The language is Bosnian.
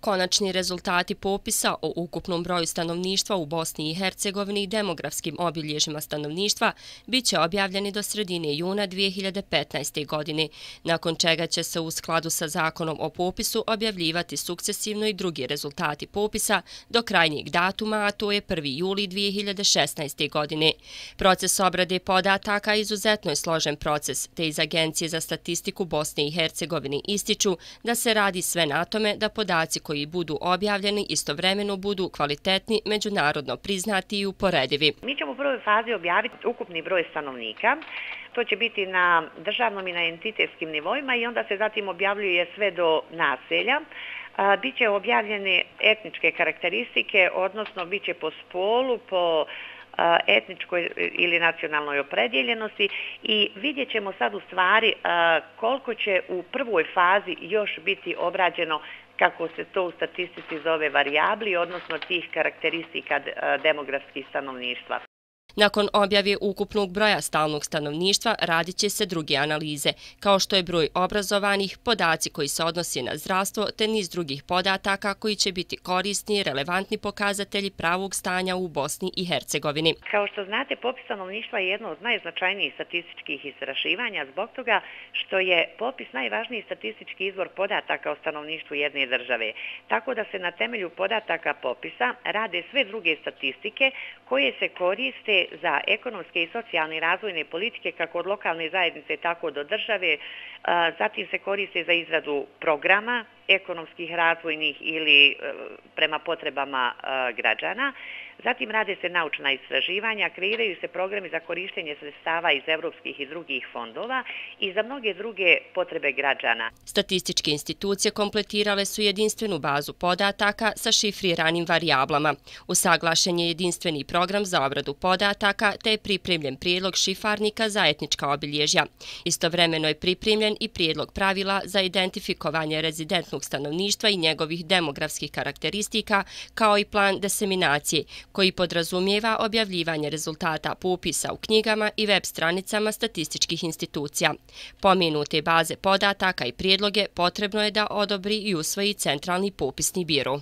Konačni rezultati popisa o ukupnom broju stanovništva u Bosni i Hercegovini i demografskim obilježima stanovništva bit će objavljeni do sredine juna 2015. godine, nakon čega će se u skladu sa zakonom o popisu objavljivati sukcesivno i drugi rezultati popisa do krajnjeg datuma, a to je 1. juli 2016. godine. Proces obrade podataka izuzetno je složen proces, te iz Agencije za statistiku Bosne i Hercegovine ističu da se radi sve na tome da podaci koji koji budu objavljeni istovremeno budu kvalitetni, međunarodno priznati i uporedivi. Mi ćemo u prvoj fazi objaviti ukupni broj stanovnika, To će biti na državnom i na entitetskim nivoima i onda se zatim objavljuje sve do naselja. Biće objavljene etničke karakteristike, odnosno biće po spolu, po etničkoj ili nacionalnoj opredjeljenosti i vidjet ćemo sad u stvari koliko će u prvoj fazi još biti obrađeno kako se to u statistici zove varijabli, odnosno tih karakteristika demografskih stanovništva. Nakon objave ukupnog broja stalnog stanovništva radit će se druge analize, kao što je broj obrazovanih, podaci koji se odnose na zdravstvo, te niz drugih podataka koji će biti korisni i relevantni pokazatelji pravog stanja u Bosni i Hercegovini. Kao što znate, popis stanovništva je jedno od najznačajnijih statističkih istraživanja zbog toga što je popis najvažniji statistički izvor podataka o stanovništvu jedne države. Tako da se na temelju podataka popisa rade sve druge statistike koje se koriste za ekonomske i socijalne razvojne politike kako od lokalne zajednice tako do države, zatim se koriste za izradu programa ekonomskih, razvojnih ili e, prema potrebama e, građana. Zatim rade se naučna istraživanja, kreiraju se programi za korištenje sredstava iz evropskih i drugih fondova i za mnoge druge potrebe građana. Statističke institucije kompletirale su jedinstvenu bazu podataka sa šifriranim varijablama. Usaglašen je jedinstveni program za obradu podataka te je pripremljen prijedlog šifarnika za etnička obilježja. Istovremeno je pripremljen i prijedlog pravila za identifikovanje rezidentnog lokalnog stanovništva i njegovih demografskih karakteristika, kao i plan deseminacije, koji podrazumijeva objavljivanje rezultata popisa u knjigama i web stranicama statističkih institucija. Pomenute baze podataka i prijedloge potrebno je da odobri i usvoji centralni popisni biro.